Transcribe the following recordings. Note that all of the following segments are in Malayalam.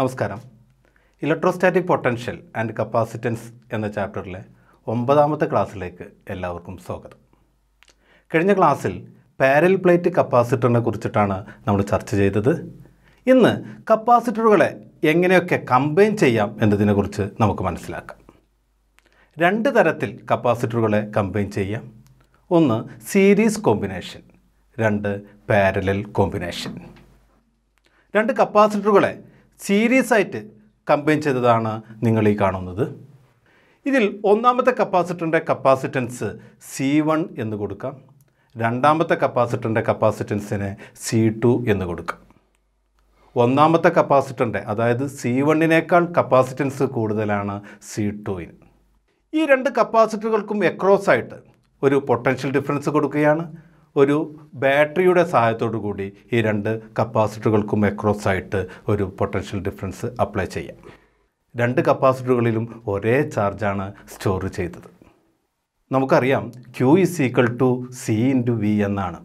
നമസ്കാരം ഇലക്ട്രോസ്റ്റാറ്റിക് പൊട്ടൻഷ്യൽ ആൻഡ് കപ്പാസിറ്റൻസ് എന്ന ചാപ്റ്ററിലെ ഒമ്പതാമത്തെ ക്ലാസ്സിലേക്ക് എല്ലാവർക്കും സ്വാഗതം കഴിഞ്ഞ ക്ലാസ്സിൽ പാരൽ പ്ലേറ്റ് കപ്പാസിറ്ററിനെ കുറിച്ചിട്ടാണ് നമ്മൾ ചർച്ച ചെയ്തത് ഇന്ന് കപ്പാസിറ്ററുകളെ എങ്ങനെയൊക്കെ കമ്പൈൻ ചെയ്യാം എന്നതിനെക്കുറിച്ച് നമുക്ക് മനസ്സിലാക്കാം രണ്ട് തരത്തിൽ കപ്പാസിറ്ററുകളെ കമ്പൈൻ ചെയ്യാം ഒന്ന് സീരീസ് കോമ്പിനേഷൻ രണ്ട് പാരലൽ കോമ്പിനേഷൻ രണ്ട് കപ്പാസിറ്ററുകളെ സീരീസ് ആയിട്ട് കമ്പൈൻ ചെയ്തതാണ് നിങ്ങൾ ഈ കാണുന്നത് ഇതിൽ ഒന്നാമത്തെ കപ്പാസിറ്ററിൻ്റെ കപ്പാസിറ്റൻസ് സി വൺ എന്ന് കൊടുക്കാം രണ്ടാമത്തെ കപ്പാസിറ്ററിൻ്റെ കപ്പാസിറ്റൻസിനെ സി ടു എന്ന് കൊടുക്കാം ഒന്നാമത്തെ കപ്പാസിറ്ററിൻ്റെ അതായത് സി വണ്ണിനേക്കാൾ കപ്പാസിറ്റൻസ് കൂടുതലാണ് സി ടുവിന് ഈ രണ്ട് കപ്പാസിറ്ററുകൾക്കും ആയിട്ട് ഒരു പൊട്ടൻഷ്യൽ ഡിഫറൻസ് കൊടുക്കുകയാണ് ഒരു ബാറ്ററിയുടെ സഹായത്തോടു കൂടി ഈ രണ്ട് കപ്പാസിറ്ററുകൾക്കും അക്രോസ് ആയിട്ട് ഒരു പൊട്ടൻഷ്യൽ ഡിഫറൻസ് അപ്ലൈ ചെയ്യാം രണ്ട് കപ്പാസിറ്ററുകളിലും ഒരേ ചാർജാണ് സ്റ്റോർ ചെയ്തത് നമുക്കറിയാം Q is equal to C into V എന്നാണ്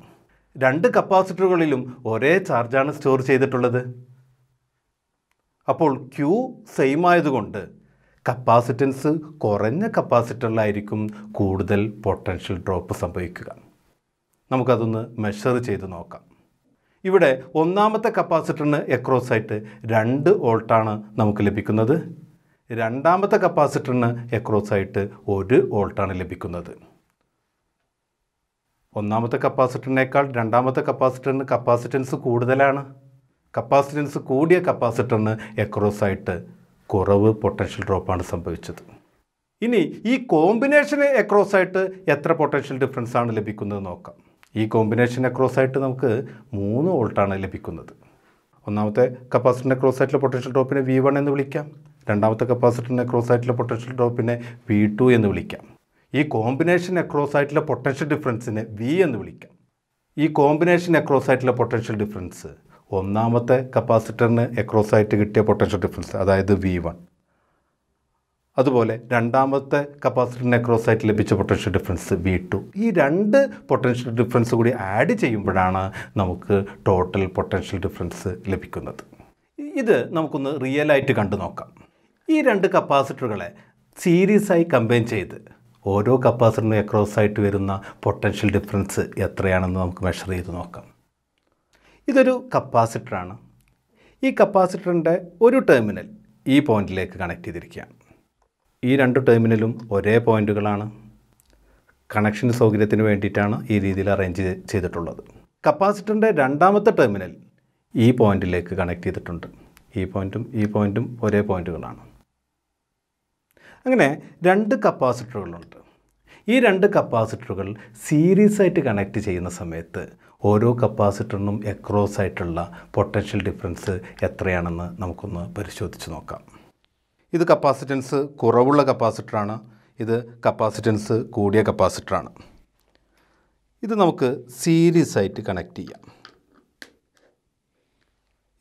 രണ്ട് കപ്പാസിറ്ററുകളിലും ഒരേ ചാർജാണ് സ്റ്റോർ ചെയ്തിട്ടുള്ളത് അപ്പോൾ ക്യൂ സെയിം ആയതുകൊണ്ട് കപ്പാസിറ്റൻസ് കുറഞ്ഞ കപ്പാസിറ്ററിലായിരിക്കും കൂടുതൽ പൊട്ടൻഷ്യൽ ഡ്രോപ്പ് സംഭവിക്കുക നമുക്കതൊന്ന് മെഷർ ചെയ്ത് നോക്കാം ഇവിടെ ഒന്നാമത്തെ കപ്പാസിറ്ററിന് എക്രോസായിട്ട് രണ്ട് വോൾട്ടാണ് നമുക്ക് ലഭിക്കുന്നത് രണ്ടാമത്തെ കപ്പാസിറ്ററിന് എക്രോസായിട്ട് ഒരു വോൾട്ടാണ് ലഭിക്കുന്നത് ഒന്നാമത്തെ കപ്പാസിറ്ററിനേക്കാൾ രണ്ടാമത്തെ കപ്പാസിറ്ററിന് കപ്പാസിറ്റൻസ് കൂടുതലാണ് കപ്പാസിറ്റൻസ് കൂടിയ കപ്പാസിറ്ററിന് എക്രോസായിട്ട് കുറവ് പൊട്ടൻഷ്യൽ ഡ്രോപ്പാണ് സംഭവിച്ചത് ഇനി ഈ കോമ്പിനേഷന് എക്രോസായിട്ട് എത്ര പൊട്ടൻഷ്യൽ ഡിഫറൻസ് ആണ് ലഭിക്കുന്നത് നോക്കാം ഈ കോമ്പിനേഷൻ അക്രോസായിട്ട് നമുക്ക് മൂന്ന് വോൾട്ടാണ് ലഭിക്കുന്നത് ഒന്നാമത്തെ കപ്പാസിറ്ററിൻ്റെ ക്രോസ് ആയിട്ടുള്ള പൊട്ടൻഷ്യൽ ഡ്രോപ്പിനെ വി വൺ എന്ന് വിളിക്കാം രണ്ടാമത്തെ കപ്പാസിറ്ററിൻ്റെ ക്രോസ് ആയിട്ടുള്ള പൊട്ടൻഷ്യൽ ഡ്രോപ്പിനെ വി ടു എന്ന് വിളിക്കാം ഈ കോമ്പിനേഷൻ അക്രോസ് ആയിട്ടുള്ള പൊട്ടൻഷ്യൽ ഡിഫറൻസിനെ വി എന്ന് വിളിക്കാം ഈ കോമ്പിനേഷൻ അക്രോസ് ആയിട്ടുള്ള പൊട്ടൻഷ്യൽ ഡിഫറൻസ് ഒന്നാമത്തെ കപ്പാസിറ്ററിന് അക്രോസ് ആയിട്ട് കിട്ടിയ പൊട്ടൻഷ്യൽ ഡിഫറൻസ് അതായത് വി വൺ അതുപോലെ രണ്ടാമത്തെ കപ്പാസിറ്റർ നെക്രോസൈറ്റ് ലഭിച്ച പൊട്ടൻഷ്യൽ ഡിഫറൻസ് വി ടു ഈ രണ്ട് പൊട്ടൻഷ്യൽ ഡിഫറൻസ് കൂടി ആഡ് ചെയ്യുമ്പോഴാണ് നമുക്ക് ടോട്ടൽ പൊട്ടൻഷ്യൽ ഡിഫറൻസ് ലഭിക്കുന്നത് ഇത് നമുക്കൊന്ന് റിയലായിട്ട് കണ്ടു നോക്കാം ഈ രണ്ട് കപ്പാസിറ്ററുകളെ സീരീസായി കമ്പൈൻ ചെയ്ത് ഓരോ കപ്പാസിറ്ററിനും അക്രോസ് ആയിട്ട് വരുന്ന പൊട്ടൻഷ്യൽ ഡിഫറൻസ് എത്രയാണെന്ന് നമുക്ക് മെഷർ ചെയ്ത് നോക്കാം ഇതൊരു കപ്പാസിറ്ററാണ് ഈ കപ്പാസിറ്ററിൻ്റെ ഒരു ടെർമിനൽ ഈ പോയിന്റിലേക്ക് കണക്ട് ചെയ്തിരിക്കുകയാണ് ഈ രണ്ട് ടേമിനലും ഒരേ പോയിൻറ്റുകളാണ് കണക്ഷൻ സൗകര്യത്തിന് വേണ്ടിയിട്ടാണ് ഈ രീതിയിൽ അറേഞ്ച് ചെയ്തിട്ടുള്ളത് കപ്പാസിറ്ററിൻ്റെ രണ്ടാമത്തെ ടെർമിനൽ ഈ പോയിൻറ്റിലേക്ക് കണക്ട് ചെയ്തിട്ടുണ്ട് ഈ പോയിൻറ്റും ഈ പോയിൻറ്റും ഒരേ പോയിൻറ്റുകളാണ് അങ്ങനെ രണ്ട് കപ്പാസിറ്ററുകളുണ്ട് ഈ രണ്ട് കപ്പാസിറ്ററുകൾ സീരീസ് ആയിട്ട് കണക്ട് ചെയ്യുന്ന സമയത്ത് ഓരോ കപ്പാസിറ്ററിനും എക്രോസ് ആയിട്ടുള്ള പൊട്ടൻഷ്യൽ ഡിഫറൻസ് എത്രയാണെന്ന് നമുക്കൊന്ന് പരിശോധിച്ച് നോക്കാം ഇത് കപ്പാസിറ്റൻസ് കുറവുള്ള കപ്പാസിറ്ററാണ് ഇത് കപ്പാസിറ്റൻസ് കൂടിയ കപ്പാസിറ്ററാണ് ഇത് നമുക്ക് സീരീസ് ആയിട്ട് കണക്ട് ചെയ്യാം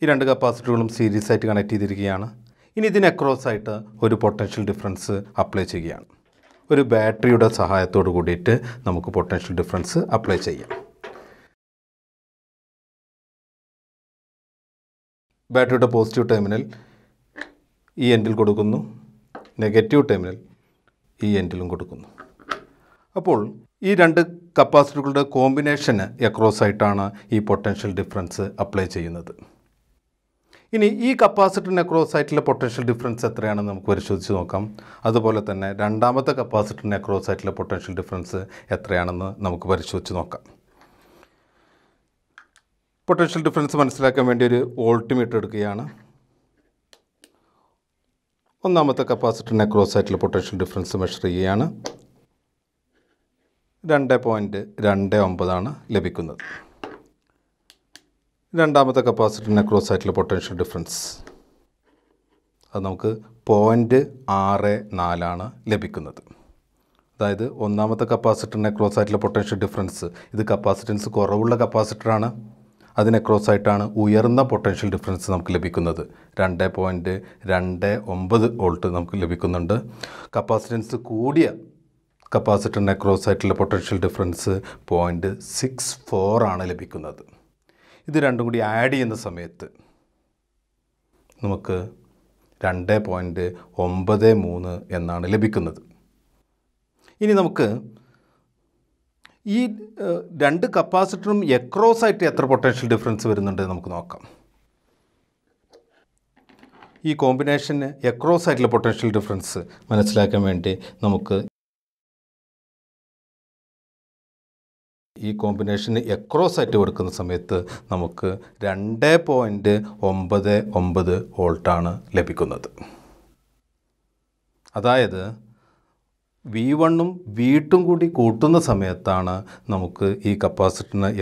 ഈ രണ്ട് കപ്പാസിറ്ററുകളും സീരീസ് ആയിട്ട് കണക്ട് ചെയ്തിരിക്കുകയാണ് ഇനി ഇതിന് അക്രോസ് ആയിട്ട് ഒരു പൊട്ടൻഷ്യൽ ഡിഫറൻസ് അപ്ലൈ ചെയ്യുകയാണ് ഒരു ബാറ്ററിയുടെ സഹായത്തോട് കൂടിയിട്ട് നമുക്ക് പൊട്ടൻഷ്യൽ ഡിഫറൻസ് അപ്ലൈ ചെയ്യാം ബാറ്ററിയുടെ പോസിറ്റീവ് ടെർമിനൽ ഈ എൻഡിൽ കൊടുക്കുന്നു നെഗറ്റീവ് ടെർമിനൽ ഈ എൻഡിലും കൊടുക്കുന്നു അപ്പോൾ ഈ രണ്ട് കപ്പാസിറ്ററുകളുടെ കോമ്പിനേഷന് എക്രോസ് ആയിട്ടാണ് ഈ പൊട്ടൻഷ്യൽ ഡിഫറൻസ് അപ്ലൈ ചെയ്യുന്നത് ഇനി ഈ കപ്പാസിറ്ററിന് അക്രോസ് ആയിട്ടുള്ള പൊട്ടൻഷ്യൽ ഡിഫറൻസ് എത്രയാണെന്ന് നമുക്ക് പരിശോധിച്ച് നോക്കാം അതുപോലെ തന്നെ രണ്ടാമത്തെ കപ്പാസിറ്ററിന് അക്രോസ് ആയിട്ടുള്ള പൊട്ടൻഷ്യൽ ഡിഫറൻസ് എത്രയാണെന്ന് നമുക്ക് പരിശോധിച്ച് നോക്കാം പൊട്ടൻഷ്യൽ ഡിഫറൻസ് മനസ്സിലാക്കാൻ വേണ്ടി ഒരു മീറ്റർ എടുക്കുകയാണ് ഒന്നാമത്തെ കപ്പാസിറ്ററിനെ ക്രോസ് ആയിട്ടുള്ള പൊട്ടൻഷ്യൽ ഡിഫറൻസ് മെഷർ ചെയ്യുകയാണ് രണ്ട് പോയിൻറ്റ് രണ്ട് ഒമ്പതാണ് ലഭിക്കുന്നത് രണ്ടാമത്തെ കപ്പാസിറ്ററിനെ ക്രോസ് ആയിട്ടുള്ള പൊട്ടൻഷ്യൽ ഡിഫറൻസ് അത് നമുക്ക് പോയിൻറ്റ് ആറ് നാലാണ് ലഭിക്കുന്നത് അതായത് ഒന്നാമത്തെ കപ്പാസിറ്ററിനെ ക്രോസ് ആയിട്ടുള്ള പൊട്ടൻഷ്യൽ ഡിഫറൻസ് ഇത് കപ്പാസിറ്റൻസ് കുറവുള്ള കപ്പാസിറ്ററാണ് അതിനെ ക്രോസ് ആയിട്ടാണ് ഉയർന്ന പൊട്ടൻഷ്യൽ ഡിഫറൻസ് നമുക്ക് ലഭിക്കുന്നത് രണ്ട് പോയിൻറ്റ് രണ്ട് ഒമ്പത് വോൾട്ട് നമുക്ക് ലഭിക്കുന്നുണ്ട് കപ്പാസിറ്റൻസ് കൂടിയ കപ്പാസിറ്ററിനെ ക്രോസ് ആയിട്ടുള്ള potential difference point six four ആണ് ലഭിക്കുന്നത് ഇത് രണ്ടും കൂടി ആഡ് ചെയ്യുന്ന സമയത്ത് നമുക്ക് രണ്ട് പോയിൻറ്റ് ഒമ്പത് മൂന്ന് എന്നാണ് ലഭിക്കുന്നത് ഇനി നമുക്ക് ഈ രണ്ട് കപ്പാസിറ്ററും എക്രോസ് ആയിട്ട് എത്ര പൊട്ടൻഷ്യൽ ഡിഫറൻസ് വരുന്നുണ്ട് നമുക്ക് നോക്കാം ഈ കോമ്പിനേഷന് എക്രോസ് ആയിട്ടുള്ള പൊട്ടൻഷ്യൽ ഡിഫറൻസ് മനസ്സിലാക്കാൻ വേണ്ടി നമുക്ക് ഈ കോമ്പിനേഷന് എക്രോസ് ആയിട്ട് കൊടുക്കുന്ന സമയത്ത് നമുക്ക് രണ്ട് പോയിൻറ്റ് ഒമ്പത് ഒമ്പത് വോൾട്ടാണ് ലഭിക്കുന്നത് അതായത് വി വണ്ണും വീട്ടും കൂടി കൂട്ടുന്ന സമയത്താണ് നമുക്ക് ഈ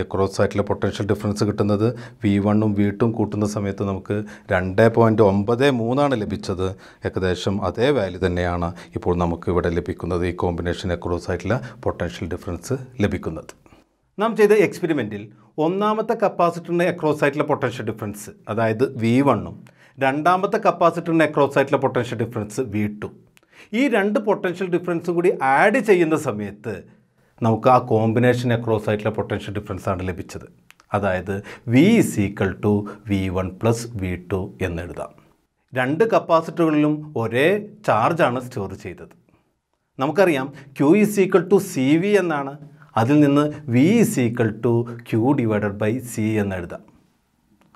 എക്രോസ് ആയിട്ടുള്ള പൊട്ടൻഷ്യൽ ഡിഫറൻസ് കിട്ടുന്നത് വി വണ്ണും വീട്ടും കൂട്ടുന്ന സമയത്ത് നമുക്ക് രണ്ട് പോയിൻറ്റ് ഒമ്പത് മൂന്നാണ് ലഭിച്ചത് ഏകദേശം അതേ വാല്യൂ തന്നെയാണ് ഇപ്പോൾ നമുക്ക് ഇവിടെ ലഭിക്കുന്നത് ഈ കോമ്പിനേഷൻ ആയിട്ടുള്ള പൊട്ടൻഷ്യൽ ഡിഫറൻസ് ലഭിക്കുന്നത് നാം ചെയ്ത എക്സ്പെരിമെൻറ്റിൽ ഒന്നാമത്തെ കപ്പാസിറ്ററിൻ്റെ ആയിട്ടുള്ള പൊട്ടൻഷ്യൽ ഡിഫറൻസ് അതായത് വി വണ്ണും രണ്ടാമത്തെ കപ്പാസിറ്ററിൻ്റെ ആയിട്ടുള്ള പൊട്ടൻഷ്യൽ ഡിഫറൻസ് വി ടു ഈ രണ്ട് പൊട്ടൻഷ്യൽ ഡിഫറൻസും കൂടി ആഡ് ചെയ്യുന്ന സമയത്ത് നമുക്ക് ആ കോമ്പിനേഷൻ അക്രോസ് ആയിട്ടുള്ള പൊട്ടൻഷ്യൽ ഡിഫറൻസ് ആണ് ലഭിച്ചത് അതായത് V is equal to V one plus V two എഴുതാം രണ്ട് കപ്പാസിറ്ററുകളിലും ഒരേ ചാർജാണ് സ്റ്റോർ ചെയ്തത് നമുക്കറിയാം Q is equal to C V എന്നാണ് അതിൽ നിന്ന് V is equal to Q divided by C എഴുതാം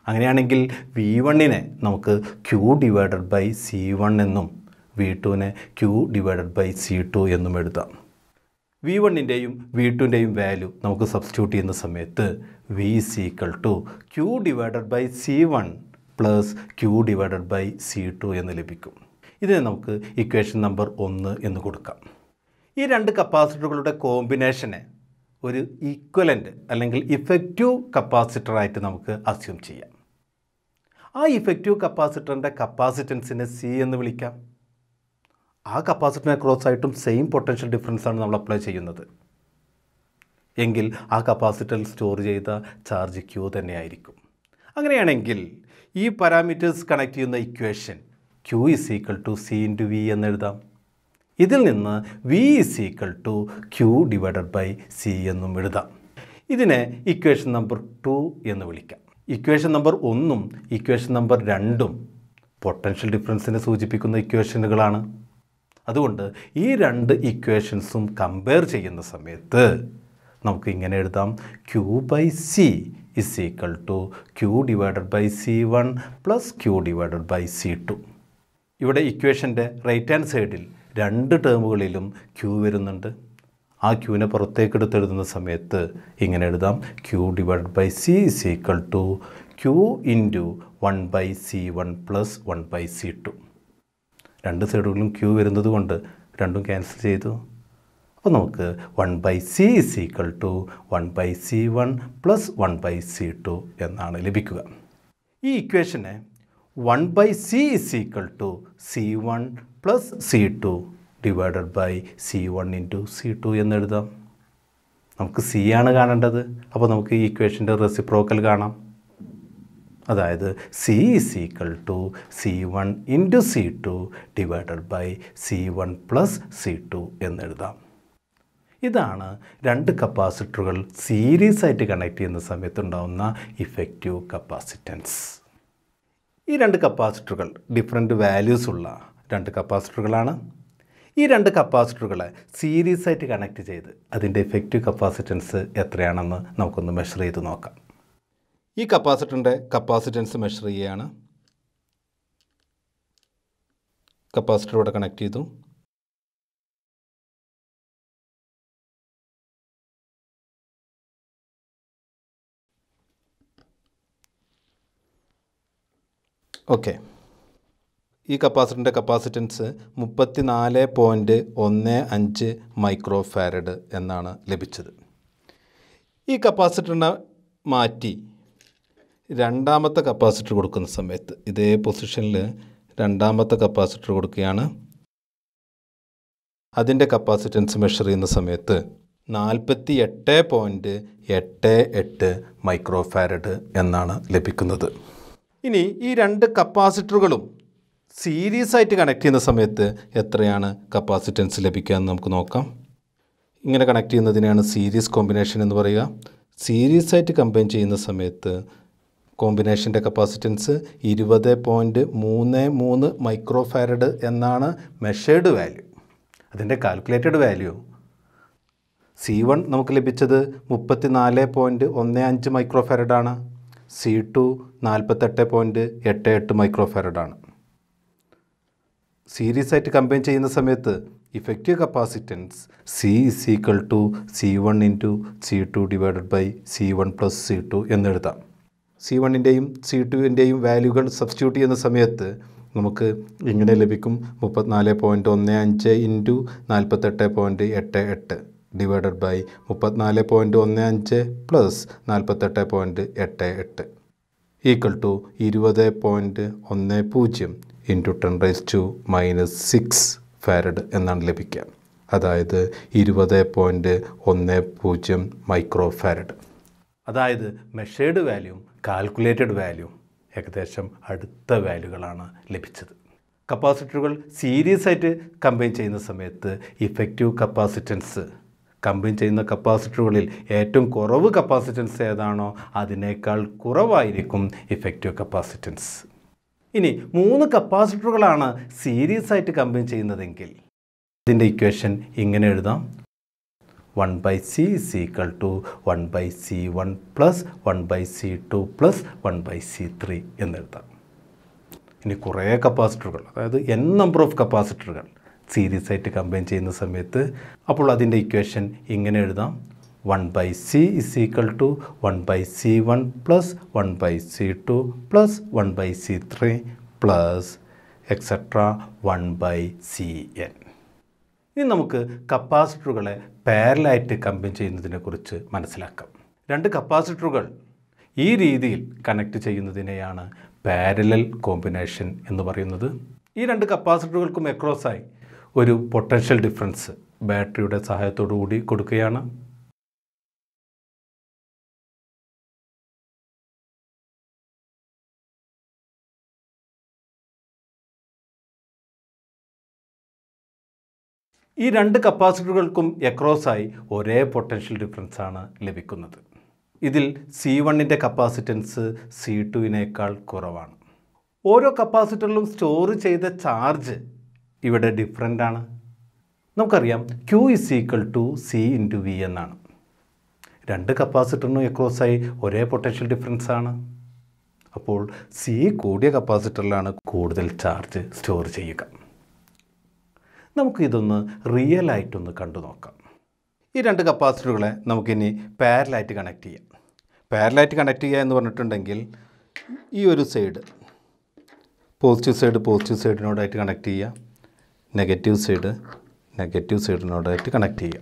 അങ്ങനെയാണെങ്കിൽ വി വണ്ണിനെ നമുക്ക് Q divided by C one എന്നും വി ടുവിനെ Q divided by C two എന്നും എഴുതാം വി വണ്ണിൻ്റെയും വി ടുവിൻ്റെയും വാല്യൂ നമുക്ക് സബ്സ്റ്റിറ്റ്യൂട്ട് ചെയ്യുന്ന സമയത്ത് V is equal to Q divided by C one plus Q divided by C two എന്ന് ലഭിക്കും ഇതിനെ നമുക്ക് ഇക്വേഷൻ നമ്പർ ഒന്ന് എന്ന് കൊടുക്കാം ഈ രണ്ട് കപ്പാസിറ്ററുകളുടെ കോമ്പിനേഷനെ ഒരു ഈക്വലൻ്റ് അല്ലെങ്കിൽ ഇഫക്റ്റീവ് കപ്പാസിറ്ററായിട്ട് നമുക്ക് അസ്യൂം ചെയ്യാം ആ ഇഫക്റ്റീവ് കപ്പാസിറ്ററിൻ്റെ കപ്പാസിറ്റൻസിനെ സി എന്ന് വിളിക്കാം ആ കപ്പാസിറ്ററിനെ ക്രോസ് ആയിട്ടും സെയിം പൊട്ടൻഷ്യൽ ഡിഫറൻസ് ആണ് നമ്മൾ അപ്ലൈ ചെയ്യുന്നത് എങ്കിൽ ആ കപ്പാസിറ്ററിൽ സ്റ്റോർ ചെയ്ത ചാർജ് ക്യൂ തന്നെയായിരിക്കും അങ്ങനെയാണെങ്കിൽ ഈ പാരാമീറ്റേഴ്സ് കണക്ട് ചെയ്യുന്ന equation Q is equal to C into V എന്നെഴുതാം ഇതിൽ നിന്ന് V is equal to Q divided by C എന്നും എഴുതാം ഇതിനെ ഇക്വേഷൻ നമ്പർ ടു എന്ന് വിളിക്കാം ഇക്വേഷൻ നമ്പർ ഒന്നും ഇക്വേഷൻ നമ്പർ രണ്ടും പൊട്ടൻഷ്യൽ ഡിഫറൻസിനെ സൂചിപ്പിക്കുന്ന ഇക്വേഷനുകളാണ് അതുകൊണ്ട് ഈ രണ്ട് ഇക്വേഷൻസും കമ്പയർ ചെയ്യുന്ന സമയത്ത് നമുക്ക് ഇങ്ങനെ എഴുതാം Q by C is equal to Q divided by C one plus Q divided by C two ഇവിടെ ഇക്വേഷൻ്റെ റൈറ്റ് ഹാൻഡ് സൈഡിൽ രണ്ട് ടേമുകളിലും ക്യൂ വരുന്നുണ്ട് ആ ക്യൂവിനെ പുറത്തേക്ക് എടുത്ത് എഴുതുന്ന സമയത്ത് ഇങ്ങനെ എഴുതാം Q divide by C is equal to Q into one by C one plus one by C two രണ്ട് സൈഡുകളിലും ക്യൂ വരുന്നത് കൊണ്ട് രണ്ടും ക്യാൻസൽ ചെയ്തു അപ്പോൾ നമുക്ക് one by C is equal to one by C one plus one by C two എന്നാണ് ലഭിക്കുക ഈ ഇക്വേഷനെ one by C is equal to C one plus C two divided by C one into C two എന്നെഴുതാം നമുക്ക് സി ആണ് കാണേണ്ടത് അപ്പോൾ നമുക്ക് ഈ ഇക്വേഷൻ്റെ റെസിപ്രോക്കൽ കാണാം അതായത് C is equal to C one into C two divided by C one plus C two എന്നെഴുതാം ഇതാണ് രണ്ട് കപ്പാസിറ്ററുകൾ സീരീസ് ആയിട്ട് കണക്ട് ചെയ്യുന്ന സമയത്തുണ്ടാവുന്ന ഇഫക്റ്റീവ് കപ്പാസിറ്റൻസ് ഈ രണ്ട് കപ്പാസിറ്ററുകൾ ഡിഫറെൻ്റ് വാല്യൂസ് ഉള്ള രണ്ട് കപ്പാസിറ്ററുകളാണ് ഈ രണ്ട് കപ്പാസിറ്ററുകളെ സീരീസ് ആയിട്ട് കണക്ട് ചെയ്ത് അതിൻ്റെ ഇഫക്റ്റീവ് കപ്പാസിറ്റൻസ് എത്രയാണെന്ന് നമുക്കൊന്ന് മെഷർ ചെയ്ത് നോക്കാം ഈ കപ്പാസിറ്ററിൻ്റെ കപ്പാസിറ്റൻസ് മെഷർ ചെയ്യുകയാണ് കപ്പാസിറ്റർ ഇവിടെ കണക്ട് ചെയ്തു ഓക്കെ ഈ കപ്പാസിറ്ററിൻ്റെ കപ്പാസിറ്റൻസ് മുപ്പത്തി നാല് പോയിൻറ്റ് ഒന്ന് അഞ്ച് മൈക്രോ ഫാരഡ് എന്നാണ് ലഭിച്ചത് ഈ കപ്പാസിറ്ററിനെ മാറ്റി രണ്ടാമത്തെ കപ്പാസിറ്റർ കൊടുക്കുന്ന സമയത്ത് ഇതേ പൊസിഷനിൽ രണ്ടാമത്തെ കപ്പാസിറ്റർ കൊടുക്കുകയാണ് അതിൻ്റെ കപ്പാസിറ്റൻസ് മെഷർ ചെയ്യുന്ന സമയത്ത് നാൽപ്പത്തി എട്ട് പോയിൻറ്റ് എട്ട് എട്ട് മൈക്രോഫാരഡ് എന്നാണ് ലഭിക്കുന്നത് ഇനി ഈ രണ്ട് കപ്പാസിറ്ററുകളും സീരീസ് ആയിട്ട് കണക്ട് ചെയ്യുന്ന സമയത്ത് എത്രയാണ് കപ്പാസിറ്റൻസ് ലഭിക്കുക എന്ന് നമുക്ക് നോക്കാം ഇങ്ങനെ കണക്ട് ചെയ്യുന്നതിനാണ് സീരീസ് കോമ്പിനേഷൻ എന്ന് പറയുക സീരീസ് ആയിട്ട് കമ്പൈൻ ചെയ്യുന്ന സമയത്ത് കോമ്പിനേഷൻ്റെ കപ്പാസിറ്റൻസ് ഇരുപത് പോയിൻറ്റ് മൂന്ന് മൂന്ന് മൈക്രോഫാരഡ് എന്നാണ് മെഷേർഡ് വാല്യൂ അതിൻ്റെ കാൽക്കുലേറ്റഡ് വാല്യൂ സി വൺ നമുക്ക് ലഭിച്ചത് മുപ്പത്തി നാല് പോയിൻറ്റ് ഒന്ന് അഞ്ച് മൈക്രോഫാരഡാണ് സി ടു നാൽപ്പത്തെട്ട് പോയിൻറ്റ് എട്ട് എട്ട് മൈക്രോഫാരഡാണ് സീരീസ് ആയിട്ട് കമ്പയിൻ ചെയ്യുന്ന സമയത്ത് effective capacitance C is equal to C one into C two divided by C one plus C two എന്നെഴുതാം സി വണ്ണിൻ്റെയും സി ടുവിൻ്റെയും വാല്യൂകൾ സബ്സ്റ്റിറ്റ്യൂട്ട് ചെയ്യുന്ന സമയത്ത് നമുക്ക് ഇങ്ങനെ ലഭിക്കും മുപ്പത്തിനാല് പോയിൻറ്റ് ഒന്ന് അഞ്ച് ഇൻറ്റു നാൽപ്പത്തെട്ട് പോയിൻറ്റ് എട്ട് എട്ട് ഡിവൈഡഡ് ബൈ മുപ്പത്തിനാല് പോയിൻറ്റ് ഒന്ന് അഞ്ച് പ്ലസ് നാൽപ്പത്തെട്ട് പോയിൻറ്റ് എട്ട് എട്ട് ഈക്വൾ ടു ഇരുപത് പോയിൻറ്റ് ഒന്ന് പൂജ്യം into ten raise to minus six farad എന്നാണ് ലഭിക്കുക അതായത് ഇരുപത് പോയിൻറ്റ് ഒന്ന് പൂജ്യം മൈക്രോ ഫാരഡ് അതായത് മെഷേഡ് വാല്യൂ കാൽക്കുലേറ്റഡ് വാല്യൂ ഏകദേശം അടുത്ത വാല്യൂകളാണ് ലഭിച്ചത് കപ്പാസിറ്ററുകൾ സീരീസ് ആയിട്ട് കമ്പൈൻ ചെയ്യുന്ന സമയത്ത് ഇഫക്റ്റീവ് കപ്പാസിറ്റൻസ് കമ്പൈൻ ചെയ്യുന്ന കപ്പാസിറ്ററുകളിൽ ഏറ്റവും കുറവ് കപ്പാസിറ്റൻസ് ഏതാണോ അതിനേക്കാൾ കുറവായിരിക്കും ഇഫക്റ്റീവ് കപ്പാസിറ്റൻസ് ഇനി മൂന്ന് കപ്പാസിറ്ററുകളാണ് സീരീസ് ആയിട്ട് കമ്പൈൻ ചെയ്യുന്നതെങ്കിൽ ഇതിൻ്റെ ഇക്വേഷൻ ഇങ്ങനെ എഴുതാം one by C is equal to one by C one plus one by C two plus one by C three എന്നെഴുതാം ഇനി കുറേ കപ്പാസിറ്ററുകൾ അതായത് എൻ നമ്പർ ഓഫ് കപ്പാസിറ്ററുകൾ സീരീസ് ആയിട്ട് കമ്പൈൻ ചെയ്യുന്ന സമയത്ത് അപ്പോൾ അതിൻ്റെ ഇക്വേഷൻ ഇങ്ങനെ എഴുതാം one by C is equal to one by C one plus one by C two plus one by C three plus etcetera one by C N ഇനി നമുക്ക് കപ്പാസിറ്ററുകളെ പാരലായിട്ട് കമ്പൈൻ ചെയ്യുന്നതിനെക്കുറിച്ച് മനസ്സിലാക്കാം രണ്ട് കപ്പാസിറ്ററുകൾ ഈ രീതിയിൽ കണക്ട് ചെയ്യുന്നതിനെയാണ് പാരലൽ കോമ്പിനേഷൻ എന്ന് പറയുന്നത് ഈ രണ്ട് കപ്പാസിറ്ററുകൾക്കും എക്രോസായി ഒരു പൊട്ടൻഷ്യൽ ഡിഫറൻസ് ബാറ്ററിയുടെ സഹായത്തോടു കൂടി കൊടുക്കുകയാണ് ഈ രണ്ട് കപ്പാസിറ്ററുകൾക്കും എക്രോസായി ഒരേ പൊട്ടൻഷ്യൽ ഡിഫറൻസ് ആണ് ലഭിക്കുന്നത് ഇതിൽ സി വണ്ണിൻ്റെ കപ്പാസിറ്റൻസ് സി ടുവിനേക്കാൾ കുറവാണ് ഓരോ കപ്പാസിറ്ററിലും സ്റ്റോർ ചെയ്ത ചാർജ് ഇവിടെ ഡിഫറെൻ്റ് ആണ് നമുക്കറിയാം Q is equal to C into V എന്നാണ് രണ്ട് കപ്പാസിറ്ററിനും എക്രോസായി ഒരേ പൊട്ടൻഷ്യൽ ഡിഫറൻസ് ആണ് അപ്പോൾ സി കൂടിയ കപ്പാസിറ്ററിലാണ് കൂടുതൽ ചാർജ് സ്റ്റോർ ചെയ്യുക നമുക്കിതൊന്ന് റിയൽ ആയിട്ടൊന്ന് കണ്ടു നോക്കാം ഈ രണ്ട് കപ്പാസിറ്ററുകളെ നമുക്കിനി പാരലായിട്ട് കണക്ട് ചെയ്യാം പാരലായിട്ട് കണക്ട് ചെയ്യുക എന്ന് പറഞ്ഞിട്ടുണ്ടെങ്കിൽ ഈ ഒരു സൈഡ് പോസിറ്റീവ് സൈഡ് പോസിറ്റീവ് സൈഡിനോടായിട്ട് കണക്ട് ചെയ്യുക നെഗറ്റീവ് സൈഡ് നെഗറ്റീവ് സൈഡിനോടായിട്ട് കണക്ട് ചെയ്യുക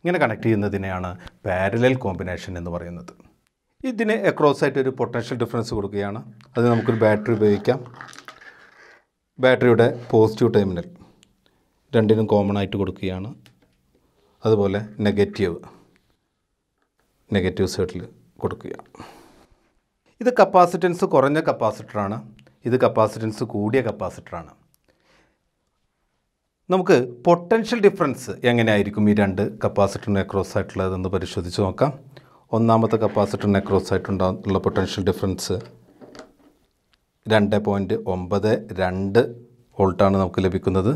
ഇങ്ങനെ കണക്ട് ചെയ്യുന്നതിനെയാണ് പാരലൽ കോമ്പിനേഷൻ എന്ന് പറയുന്നത് ഇതിന് അക്രോസ് ആയിട്ട് ഒരു പൊട്ടൻഷ്യൽ ഡിഫറൻസ് കൊടുക്കുകയാണ് അത് നമുക്കൊരു ബാറ്ററി ഉപയോഗിക്കാം ബാറ്ററിയുടെ പോസിറ്റീവ് ടെർമിനൽ രണ്ടിനും കോമൺ ആയിട്ട് കൊടുക്കുകയാണ് അതുപോലെ നെഗറ്റീവ് നെഗറ്റീവ് സൈഡിൽ കൊടുക്കുക ഇത് കപ്പാസിറ്റൻസ് കുറഞ്ഞ കപ്പാസിറ്ററാണ് ഇത് കപ്പാസിറ്റൻസ് കൂടിയ കപ്പാസിറ്ററാണ് നമുക്ക് പൊട്ടൻഷ്യൽ ഡിഫറൻസ് എങ്ങനെയായിരിക്കും ഈ രണ്ട് കപ്പാസിറ്ററിന് അക്രോസ് ആയിട്ടുള്ളതെന്ന് പരിശോധിച്ച് നോക്കാം ഒന്നാമത്തെ കപ്പാസിറ്ററിന് അക്രോസ് ആയിട്ടുണ്ടാകുന്നുള്ള പൊട്ടൻഷ്യൽ ഡിഫറൻസ് രണ്ട് പോയിൻറ്റ് ഒമ്പത് രണ്ട് വോൾട്ടാണ് നമുക്ക് ലഭിക്കുന്നത്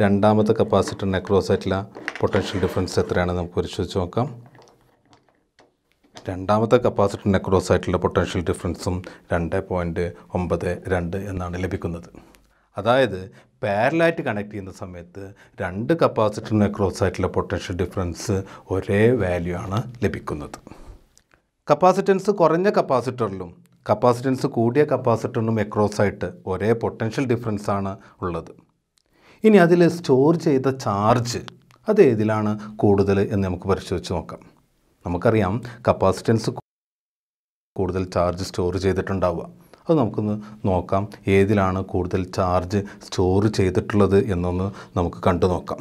രണ്ടാമത്തെ കപ്പാസിറ്റർ നെക്രോസൈറ്റിലെ പൊട്ടൻഷ്യൽ ഡിഫറൻസ് എത്രയാണെന്ന് നമുക്ക് പരിശോധിച്ച് നോക്കാം രണ്ടാമത്തെ കപ്പാസിറ്റർ നെക്രോസൈറ്റിലെ പൊട്ടൻഷ്യൽ ഡിഫറൻസും രണ്ട് പോയിൻറ്റ് ഒമ്പത് രണ്ട് എന്നാണ് ലഭിക്കുന്നത് അതായത് പാരലായിട്ട് കണക്ട് ചെയ്യുന്ന സമയത്ത് രണ്ട് കപ്പാസിറ്റർ നെക്രോസൈറ്റിലെ പൊട്ടൻഷ്യൽ ഡിഫറൻസ് ഒരേ വാല്യൂ ആണ് ലഭിക്കുന്നത് കപ്പാസിറ്റൻസ് കുറഞ്ഞ കപ്പാസിറ്ററിലും കപ്പാസിറ്റൻസ് കൂടിയ കപ്പാസിറ്ററിനും എക്രോസായിട്ട് ഒരേ പൊട്ടൻഷ്യൽ ഡിഫറൻസ് ആണ് ഉള്ളത് ഇനി അതിൽ സ്റ്റോർ ചെയ്ത ചാർജ് അത് ഏതിലാണ് കൂടുതൽ എന്ന് നമുക്ക് പരിശോധിച്ച് നോക്കാം നമുക്കറിയാം കപ്പാസിറ്റൻസ് കൂടുതൽ ചാർജ് സ്റ്റോർ ചെയ്തിട്ടുണ്ടാവുക അത് നമുക്കൊന്ന് നോക്കാം ഏതിലാണ് കൂടുതൽ ചാർജ് സ്റ്റോർ ചെയ്തിട്ടുള്ളത് എന്നൊന്ന് നമുക്ക് കണ്ടു നോക്കാം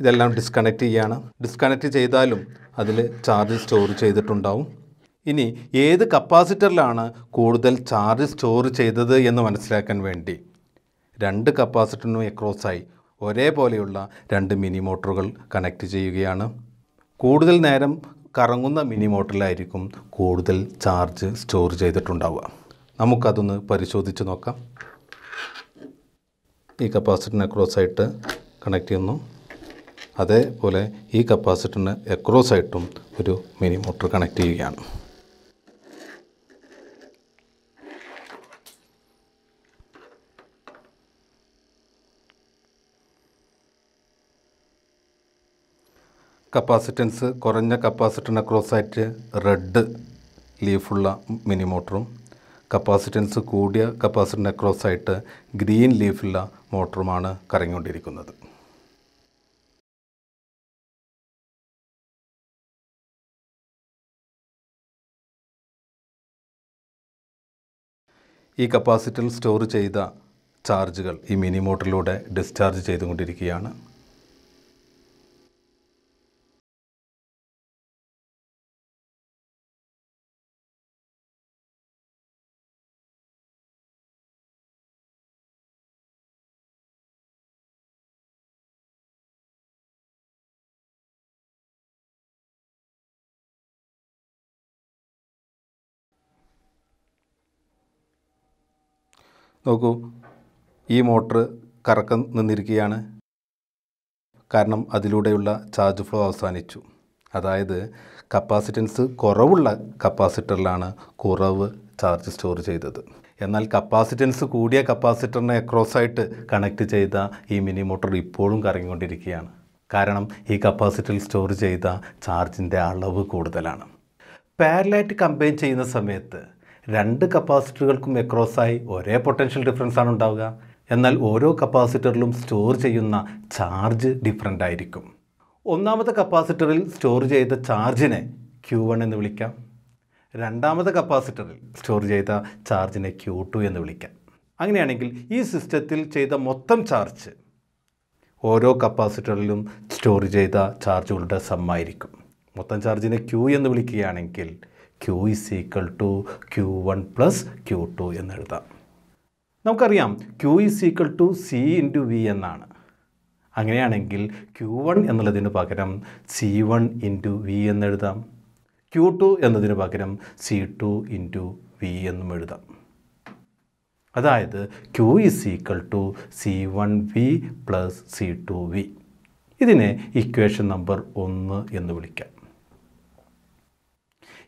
ഇതെല്ലാം ഡിസ്കണക്റ്റ് ചെയ്യുകയാണ് ഡിസ്കണക്റ്റ് ചെയ്താലും അതിൽ ചാർജ് സ്റ്റോർ ചെയ്തിട്ടുണ്ടാവും ഇനി ഏത് കപ്പാസിറ്ററിലാണ് കൂടുതൽ ചാർജ് സ്റ്റോർ ചെയ്തത് എന്ന് മനസ്സിലാക്കാൻ വേണ്ടി രണ്ട് കപ്പാസിറ്ററിനും എക്രോസായി ഒരേപോലെയുള്ള രണ്ട് മിനി മോട്ടറുകൾ കണക്ട് ചെയ്യുകയാണ് കൂടുതൽ നേരം കറങ്ങുന്ന മിനി മോട്ടറിലായിരിക്കും കൂടുതൽ ചാർജ് സ്റ്റോർ ചെയ്തിട്ടുണ്ടാവുക നമുക്കതൊന്ന് പരിശോധിച്ച് നോക്കാം ഈ കപ്പാസിറ്ററിന് അക്രോസ് ആയിട്ട് കണക്ട് ചെയ്യുന്നു അതേപോലെ ഈ കപ്പാസിറ്ററിന് എക്രോസ് ആയിട്ടും ഒരു മിനി മോട്ടർ കണക്ട് ചെയ്യുകയാണ് കപ്പാസിറ്റൻസ് കുറഞ്ഞ അക്രോസ് ആയിട്ട് റെഡ് ലീഫുള്ള മിനി മോട്ടറും കപ്പാസിറ്റൻസ് കൂടിയ അക്രോസ് ആയിട്ട് ഗ്രീൻ ലീഫുള്ള മോട്ടറുമാണ് കറങ്ങിക്കൊണ്ടിരിക്കുന്നത് ഈ കപ്പാസിറ്ററിൽ സ്റ്റോർ ചെയ്ത ചാർജുകൾ ഈ മിനി മോട്ടറിലൂടെ ഡിസ്ചാർജ് ചെയ്തുകൊണ്ടിരിക്കുകയാണ് നോക്കൂ ഈ മോട്ടർ കറക്കം നിന്നിരിക്കുകയാണ് കാരണം അതിലൂടെയുള്ള ചാർജ് ഫ്ലോ അവസാനിച്ചു അതായത് കപ്പാസിറ്റൻസ് കുറവുള്ള കപ്പാസിറ്ററിലാണ് കുറവ് ചാർജ് സ്റ്റോർ ചെയ്തത് എന്നാൽ കപ്പാസിറ്റൻസ് കൂടിയ കപ്പാസിറ്ററിനെ അക്രോസായിട്ട് കണക്ട് ചെയ്ത ഈ മിനി മോട്ടോർ ഇപ്പോഴും കറങ്ങിക്കൊണ്ടിരിക്കുകയാണ് കാരണം ഈ കപ്പാസിറ്ററിൽ സ്റ്റോർ ചെയ്ത ചാർജിൻ്റെ അളവ് കൂടുതലാണ് പാരലായിട്ട് കമ്പൈൻ ചെയ്യുന്ന സമയത്ത് രണ്ട് കപ്പാസിറ്ററുകൾക്കും എക്രോസായി ഒരേ പൊട്ടൻഷ്യൽ ഡിഫറൻസ് ആണ് ഉണ്ടാവുക എന്നാൽ ഓരോ കപ്പാസിറ്ററിലും സ്റ്റോർ ചെയ്യുന്ന ചാർജ് ഡിഫറൻ്റ് ആയിരിക്കും ഒന്നാമത്തെ കപ്പാസിറ്ററിൽ സ്റ്റോർ ചെയ്ത ചാർജിനെ ക്യൂ വൺ എന്ന് വിളിക്കാം രണ്ടാമത്തെ കപ്പാസിറ്ററിൽ സ്റ്റോർ ചെയ്ത ചാർജിനെ ക്യൂ ടു എന്ന് വിളിക്കാം അങ്ങനെയാണെങ്കിൽ ഈ സിസ്റ്റത്തിൽ ചെയ്ത മൊത്തം ചാർജ് ഓരോ കപ്പാസിറ്ററിലും സ്റ്റോർ ചെയ്ത ചാർജുകളുടെ സമ്മായിരിക്കും മൊത്തം ചാർജിനെ ക്യൂ എന്ന് വിളിക്കുകയാണെങ്കിൽ Q is equal to Q one plus Q two എന്ന് എഴുതാം നമുക്കറിയാം Q is equal to C into V എന്നാണ് അങ്ങനെയാണെങ്കിൽ ക്യൂ വൺ എന്നുള്ളതിന് പകരം സി വൺ ഇൻറ്റു വി എന്നെഴുതാം ക്യൂ ടു എന്നതിന് പകരം സി ടു ഇൻറ്റു വി എന്നും എഴുതാം അതായത് Q is equal to C one V plus C two V ഇതിനെ ഇക്വേഷൻ നമ്പർ ഒന്ന് എന്ന് വിളിക്കാം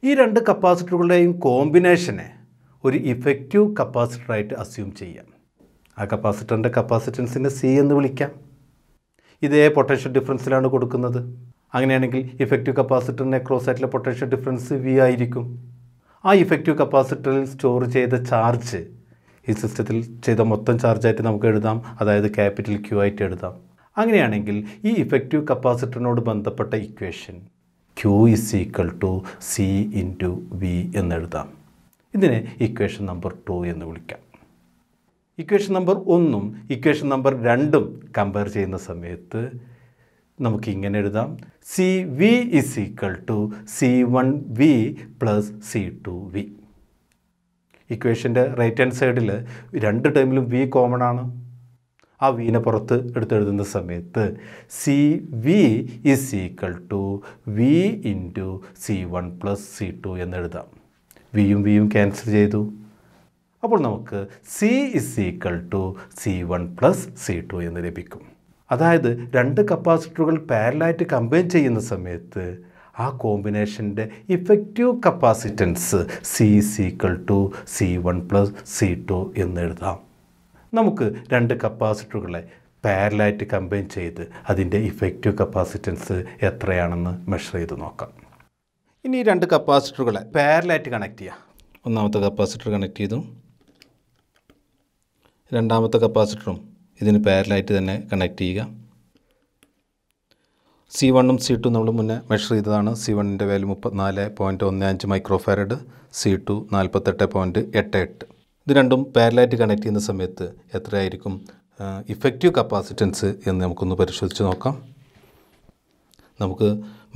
ഈ രണ്ട് കപ്പാസിറ്ററുകളുടെയും കോമ്പിനേഷനെ ഒരു ഇഫക്റ്റീവ് കപ്പാസിറ്ററായിട്ട് അസ്യൂം ചെയ്യാം ആ കപ്പാസിറ്ററിൻ്റെ കപ്പാസിറ്റൻസിനെ സി എന്ന് വിളിക്കാം ഇതേ പൊട്ടൻഷ്യൽ ഡിഫറൻസിലാണ് കൊടുക്കുന്നത് അങ്ങനെയാണെങ്കിൽ ഇഫക്റ്റീവ് കപ്പാസിറ്ററിന് ആയിട്ടുള്ള പൊട്ടൻഷ്യൽ ഡിഫറൻസ് വി ആയിരിക്കും ആ ഇഫക്റ്റീവ് കപ്പാസിറ്ററിൽ സ്റ്റോർ ചെയ്ത ചാർജ് ഈ സിസ്റ്റത്തിൽ ചെയ്ത മൊത്തം ചാർജായിട്ട് നമുക്ക് എഴുതാം അതായത് ക്യാപിറ്റൽ ക്യൂ ആയിട്ട് എഴുതാം അങ്ങനെയാണെങ്കിൽ ഈ ഇഫക്റ്റീവ് കപ്പാസിറ്ററിനോട് ബന്ധപ്പെട്ട equation Q is equal to C into V എന്നെഴുതാം ഇതിനെ ഇക്വേഷൻ നമ്പർ ടു എന്ന് വിളിക്കാം ഇക്വേഷൻ നമ്പർ ഒന്നും ഇക്വേഷൻ നമ്പർ രണ്ടും കമ്പയർ ചെയ്യുന്ന സമയത്ത് നമുക്ക് ഇങ്ങനെ എഴുതാം C V is equal to C one V plus C two V ഇക്വേഷൻ്റെ റൈറ്റ് ഹാൻഡ് സൈഡിൽ രണ്ട് ടൈമിലും വി കോമൺ ആണ് ആ വീനെ പുറത്ത് എടുത്തെഴുതുന്ന സമയത്ത് C V is equal to V into C one plus C two എന്നെഴുതാം വിയും വിയും ക്യാൻസൽ ചെയ്തു അപ്പോൾ നമുക്ക് C is equal to C one plus C two എന്ന് ലഭിക്കും അതായത് രണ്ട് കപ്പാസിറ്ററുകൾ പാരലായിട്ട് കമ്പൈൻ ചെയ്യുന്ന സമയത്ത് ആ കോമ്പിനേഷൻ്റെ effective capacitance C is equal to C one plus C two എന്ന് എഴുതാം നമുക്ക് രണ്ട് കപ്പാസിറ്ററുകളെ പാരലായിട്ട് കമ്പൈൻ ചെയ്ത് അതിൻ്റെ ഇഫക്റ്റീവ് കപ്പാസിറ്റൻസ് എത്രയാണെന്ന് മെഷർ ചെയ്ത് നോക്കാം ഇനി രണ്ട് കപ്പാസിറ്ററുകളെ പാരലായിട്ട് കണക്ട് ചെയ്യാം ഒന്നാമത്തെ കപ്പാസിറ്റർ കണക്ട് ചെയ്തു രണ്ടാമത്തെ കപ്പാസിറ്ററും ഇതിന് പാരലായിട്ട് തന്നെ കണക്ട് ചെയ്യുക സി വണ്ണും സി ടു നമ്മൾ മുന്നേ മെഷർ ചെയ്തതാണ് സി വണ്ണിൻ്റെ വാല്യൂ മുപ്പത്തിനാല് പോയിൻറ്റ് ഒന്ന് അഞ്ച് മൈക്രോഫാരഡ് സി ടു നാൽപ്പത്തെട്ട് പോയിൻറ്റ് എട്ട് എട്ട് ഇത് രണ്ടും പാരലായിട്ട് കണക്ട് ചെയ്യുന്ന സമയത്ത് എത്രയായിരിക്കും ഇഫക്റ്റീവ് കപ്പാസിറ്റൻസ് എന്ന് നമുക്കൊന്ന് പരിശോധിച്ച് നോക്കാം നമുക്ക്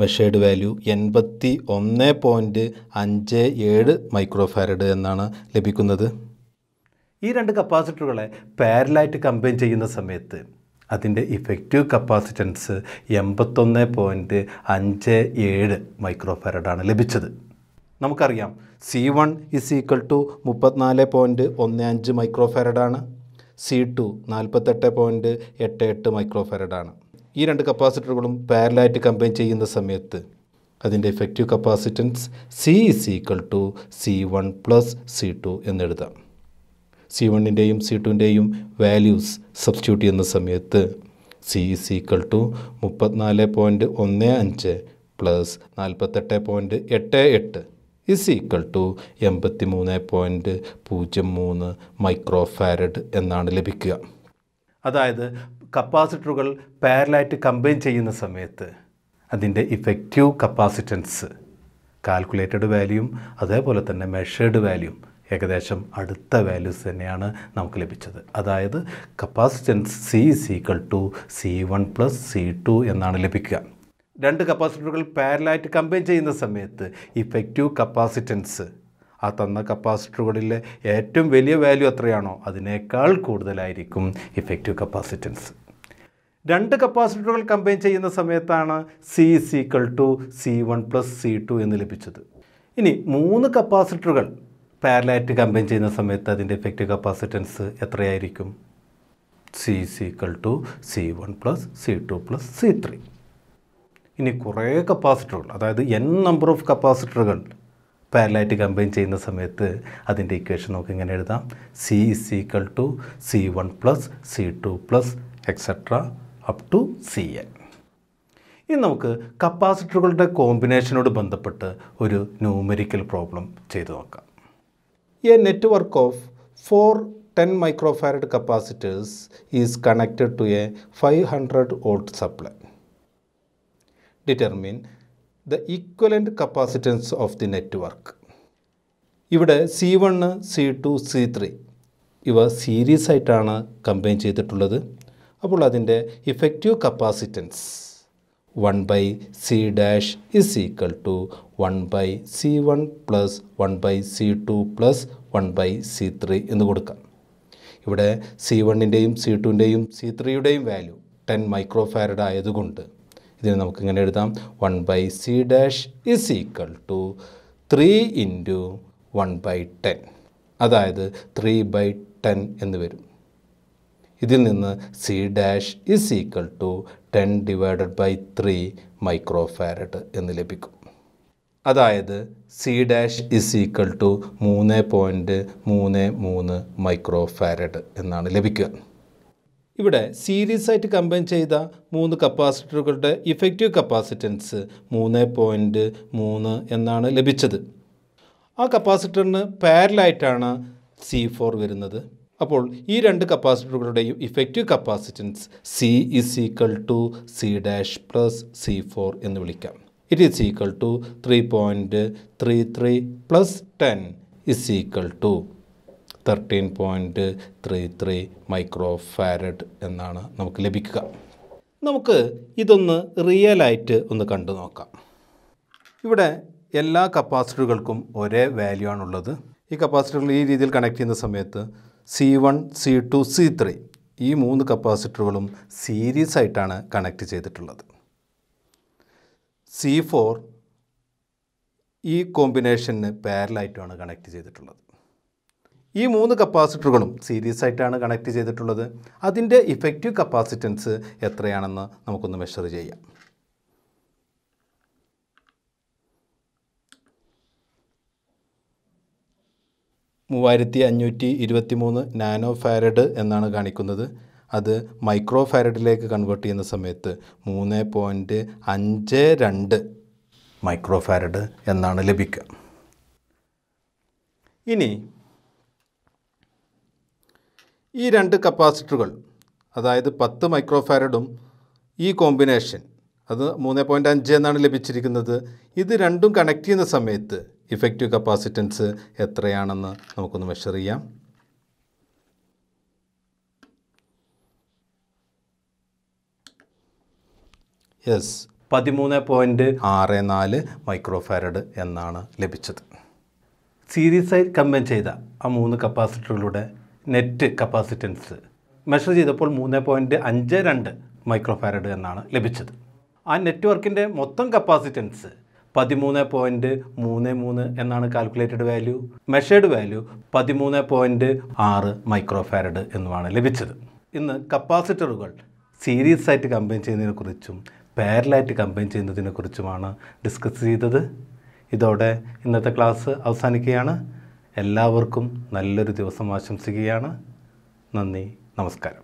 മെഷേർഡ് വാല്യൂ എൺപത്തി ഒന്ന് പോയിൻറ്റ് അഞ്ച് ഏഴ് മൈക്രോഫാരഡ് എന്നാണ് ലഭിക്കുന്നത് ഈ രണ്ട് കപ്പാസിറ്ററുകളെ പാരലായിട്ട് കമ്പൈൻ ചെയ്യുന്ന സമയത്ത് അതിൻ്റെ ഇഫക്റ്റീവ് കപ്പാസിറ്റൻസ് എൺപത്തൊന്ന് പോയിൻറ്റ് അഞ്ച് ഏഴ് മൈക്രോഫാരഡാണ് ലഭിച്ചത് നമുക്കറിയാം C one is equal to മുപ്പത്തിനാല് പോയിൻറ്റ് ഒന്ന് അഞ്ച് മൈക്രോഫെറഡാണ് സി ടു നാൽപ്പത്തെട്ട് പോയിൻറ്റ് എട്ട് എട്ട് മൈക്രോഫെറഡാണ് ഈ രണ്ട് കപ്പാസിറ്ററുകളും പാരലായിട്ട് കമ്പൈൻ ചെയ്യുന്ന സമയത്ത് അതിൻ്റെ effective capacitance C is equal to C one plus C two എന്നെഴുതാം സി വണ്ണിൻ്റെയും സി ടുവിൻ്റെയും വാല്യൂസ് സബ്സ്റ്റിറ്റ്യൂട്ട് ചെയ്യുന്ന സമയത്ത് സി ഇസ് ഈക്വൽ ടു മുപ്പത്തിനാല് പോയിൻറ്റ് ഒന്ന് അഞ്ച് പ്ലസ് നാൽപ്പത്തെട്ട് പോയിൻറ്റ് എട്ട് എട്ട് ഇസ് ഈക്വൾ ടു എൺപത്തി മൂന്ന് പോയിൻറ്റ് പൂജ്യം മൂന്ന് മൈക്രോഫാരഡ് എന്നാണ് ലഭിക്കുക അതായത് കപ്പാസിറ്ററുകൾ പാരലായിട്ട് കമ്പൈൻ ചെയ്യുന്ന സമയത്ത് അതിൻ്റെ ഇഫക്റ്റീവ് കപ്പാസിറ്റൻസ് കാൽക്കുലേറ്റഡ് വാല്യൂം അതേപോലെ തന്നെ മെഷേർഡ് വാല്യൂം ഏകദേശം അടുത്ത വാല്യൂസ് തന്നെയാണ് നമുക്ക് ലഭിച്ചത് അതായത് capacitance C is equal to C one plus C two എന്നാണ് ലഭിക്കുക രണ്ട് കപ്പാസിറ്ററുകൾ പാരലായിട്ട് കമ്പൈൻ ചെയ്യുന്ന സമയത്ത് ഇഫക്റ്റീവ് e കപ്പാസിറ്റൻസ് ആ തന്ന കപ്പാസിറ്ററുകളിലെ ഏറ്റവും വലിയ വാല്യൂ എത്രയാണോ അതിനേക്കാൾ കൂടുതലായിരിക്കും ഇഫക്റ്റീവ് e കപ്പാസിറ്റൻസ് രണ്ട് കപ്പാസിറ്ററുകൾ കമ്പൈൻ ചെയ്യുന്ന സമയത്താണ് C is to C one plus C two എന്ന് ലഭിച്ചത് ഇനി മൂന്ന് കപ്പാസിറ്ററുകൾ പാരലായിട്ട് കമ്പൈൻ ചെയ്യുന്ന സമയത്ത് അതിൻ്റെ ഇഫക്റ്റീവ് e കപ്പാസിറ്റൻസ് എത്രയായിരിക്കും C is to C one plus C two plus C three ഇനി കുറേ കപ്പാസിറ്ററുകൾ അതായത് എൻ നമ്പർ ഓഫ് കപ്പാസിറ്ററുകൾ പാരലായിട്ട് കമ്പൈൻ ചെയ്യുന്ന സമയത്ത് അതിൻ്റെ ഇക്വേഷൻ നമുക്ക് ഇങ്ങനെ എഴുതാം C is equal to C one plus C two plus etcetera up to C N ഇനി നമുക്ക് കപ്പാസിറ്ററുകളുടെ കോമ്പിനേഷനോട് ബന്ധപ്പെട്ട് ഒരു ന്യൂമെരിക്കൽ പ്രോബ്ലം ചെയ്തു നോക്കാം a network of four ten microfarad capacitors is connected to a five hundred volt supply determine the equivalent capacitance of the network ഇവിടെ C one C two C three ഇവ സീരീസ് ആയിട്ടാണ് കമ്പൈൻ ചെയ്തിട്ടുള്ളത് അപ്പോൾ അതിൻ്റെ effective capacitance one by C dash is equal to one by C one plus one by C two plus one by C three എന്ന് കൊടുക്കാം ഇവിടെ സി വണ്ണിൻ്റെയും സി ടുവിൻ്റെയും സി ത്രീയുടെയും വാല്യൂ ടെൻ മൈക്രോ ഫാരഡ് ആയതുകൊണ്ട് ഇതിനെ നമുക്കിങ്ങനെ എഴുതാം one by C dash is equal to three into one by ten അതായത് ത്രീ ബൈ ടെൻ എന്ന് വരും ഇതിൽ നിന്ന് C dash is equal to ten divided by three micro farad എന്ന് ലഭിക്കും അതായത് C dash is equal to മൂന്ന് പോയിൻറ്റ് മൂന്ന് മൂന്ന് മൈക്രോ ഫാരഡ് എന്നാണ് ലഭിക്കുക ഇവിടെ സീരീസ് ആയിട്ട് കമ്പൈൻ ചെയ്ത മൂന്ന് കപ്പാസിറ്ററുകളുടെ ഇഫക്റ്റീവ് കപ്പാസിറ്റൻസ് മൂന്ന് പോയിൻറ്റ് മൂന്ന് എന്നാണ് ലഭിച്ചത് ആ കപ്പാസിറ്ററിന് പാരലായിട്ടാണ് സി ഫോർ വരുന്നത് അപ്പോൾ ഈ രണ്ട് കപ്പാസിറ്ററുകളുടെയും effective capacitance C is equal to C dash plus C four എന്ന് വിളിക്കാം it is equal to three point three three plus ten is equal to thirteen point three three micro farad എന്നാണ് നമുക്ക് ലഭിക്കുക നമുക്ക് ഇതൊന്ന് റിയലായിട്ട് ഒന്ന് കണ്ടു നോക്കാം ഇവിടെ എല്ലാ കപ്പാസിറ്ററുകൾക്കും ഒരേ വാല്യൂ ആണുള്ളത് ഈ കപ്പാസിറ്ററുകൾ ഈ രീതിയിൽ കണക്ട് ചെയ്യുന്ന സമയത്ത് C one C two C three ഈ മൂന്ന് കപ്പാസിറ്ററുകളും സീരീസ് ആയിട്ടാണ് കണക്ട് ചെയ്തിട്ടുള്ളത് സി ഫോർ ഈ കോമ്പിനേഷന് പാരലായിട്ടുമാണ് കണക്ട് ചെയ്തിട്ടുള്ളത് ഈ മൂന്ന് കപ്പാസിറ്ററുകളും സീരീസ് ആയിട്ടാണ് കണക്ട് ചെയ്തിട്ടുള്ളത് അതിൻ്റെ ഇഫക്റ്റീവ് കപ്പാസിറ്റൻസ് എത്രയാണെന്ന് നമുക്കൊന്ന് മെഷർ ചെയ്യാം മൂവായിരത്തി അഞ്ഞൂറ്റി ഇരുപത്തി മൂന്ന് നാനോ ഫാരഡ് എന്നാണ് കാണിക്കുന്നത് അത് മൈക്രോ ഫാരഡിലേക്ക് കൺവേർട്ട് ചെയ്യുന്ന സമയത്ത് മൂന്ന് പോയിൻറ്റ് അഞ്ച് രണ്ട് മൈക്രോ ഫാരഡ് എന്നാണ് ലഭിക്കുക ഇനി ഈ രണ്ട് കപ്പാസിറ്ററുകൾ അതായത് പത്ത് മൈക്രോഫാരഡും ഈ കോമ്പിനേഷൻ അത് മൂന്ന് പോയിൻ്റ് അഞ്ച് എന്നാണ് ലഭിച്ചിരിക്കുന്നത് ഇത് രണ്ടും കണക്ട് ചെയ്യുന്ന സമയത്ത് ഇഫക്റ്റീവ് കപ്പാസിറ്റൻസ് എത്രയാണെന്ന് നമുക്കൊന്ന് മെഷർ ചെയ്യാം യെസ് പതിമൂന്ന് പോയിൻറ്റ് ആറ് നാല് മൈക്രോഫാരഡ് എന്നാണ് ലഭിച്ചത് സീരീസായി കമ്പൈൻ ചെയ്ത ആ മൂന്ന് കപ്പാസിറ്ററുകളുടെ നെറ്റ് കപ്പാസിറ്റൻസ് മെഷർ ചെയ്തപ്പോൾ മൂന്ന് പോയിൻറ്റ് അഞ്ച് രണ്ട് മൈക്രോഫാരഡ് എന്നാണ് ലഭിച്ചത് ആ നെറ്റ്വർക്കിൻ്റെ മൊത്തം കപ്പാസിറ്റൻസ് പതിമൂന്ന് പോയിൻറ്റ് മൂന്ന് മൂന്ന് എന്നാണ് കാൽക്കുലേറ്റഡ് വാല്യൂ മെഷേർഡ് വാല്യൂ പതിമൂന്ന് പോയിൻറ്റ് ആറ് മൈക്രോഫാരഡ് എന്നുമാണ് ലഭിച്ചത് ഇന്ന് കപ്പാസിറ്ററുകൾ സീരീസ് ആയിട്ട് കമ്പൈൻ ചെയ്യുന്നതിനെക്കുറിച്ചും പാരലായിട്ട് കമ്പൈൻ ചെയ്യുന്നതിനെക്കുറിച്ചുമാണ് ഡിസ്കസ് ചെയ്തത് ഇതോടെ ഇന്നത്തെ ക്ലാസ് അവസാനിക്കുകയാണ് എല്ലാവർക്കും നല്ലൊരു ദിവസം ആശംസിക്കുകയാണ് നന്ദി നമസ്കാരം